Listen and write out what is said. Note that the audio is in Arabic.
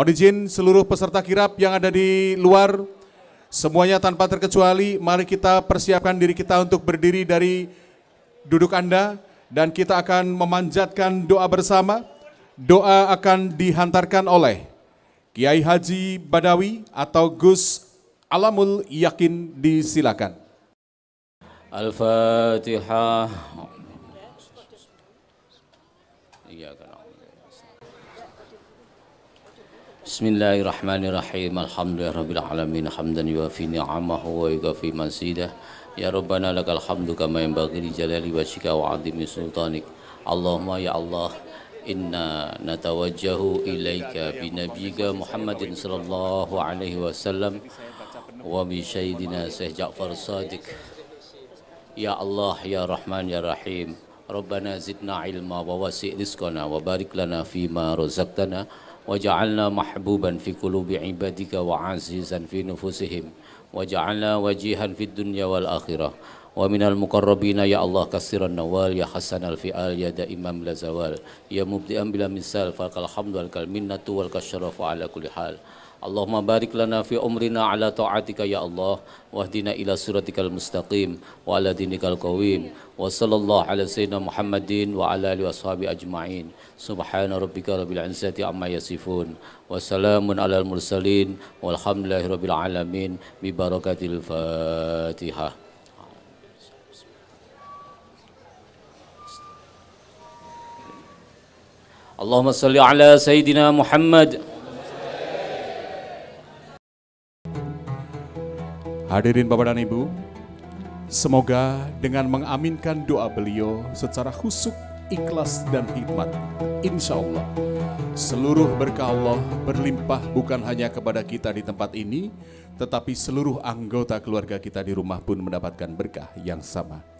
Mohon izin seluruh peserta kirap yang ada di luar, semuanya tanpa terkecuali, mari kita persiapkan diri kita untuk berdiri dari duduk Anda, dan kita akan memanjatkan doa bersama. Doa akan dihantarkan oleh Kiai Haji Badawi atau Gus Alamul Yakin disilakan. Al-Fatihah. Iya, kan. بسم الله الرحمن الرحيم الحمد لله رب العالمين حمدا يوافي نعمه ويكافي مزيده يا ربنا لك الحمد كما ينبغي لجلال وجهك وعظيم سلطانك اللهم يا الله إنا نتوجه إليك بنبيك محمد صلى الله عليه وسلم وبشيدنا سيد جعفر الصادق يا الله يا رحمن يا رحيم ربنا زدنا علما ووسع رزقنا وبارك لنا فيما رزقتنا وجعلنا محبوبا في قلوب عبادك وعزيزا في نفوسهم وجعلنا وجيها في الدنيا والآخرة ومن المقربين يا الله كسر النوال يا حسن الفئال يا دائما بلا زوال يا مبدئا بلا مثال فلك الحمد ولك المنة ولك الشرف على كل حال Allahumma barik lana fi umrina ala ta'atika ya Allah wahdina ila suratikal mustaqim wa ala dinikal qawim wa sallallahu ala sayyidina Muhammadin wa ala alihi washabi ajma'in subhana rabbika rabbil izzati amma yasifun wa salamun alal mursalin walhamdulillahi rabbil alamin bi barakatil fatihah Allahumma salli ala sayyidina Muhammad Hadirin Bapak dan Ibu, semoga dengan mengaminkan doa beliau secara khusuk, ikhlas, dan hikmat, insya Allah, seluruh berkah Allah berlimpah bukan hanya kepada kita di tempat ini, tetapi seluruh anggota keluarga kita di rumah pun mendapatkan berkah yang sama.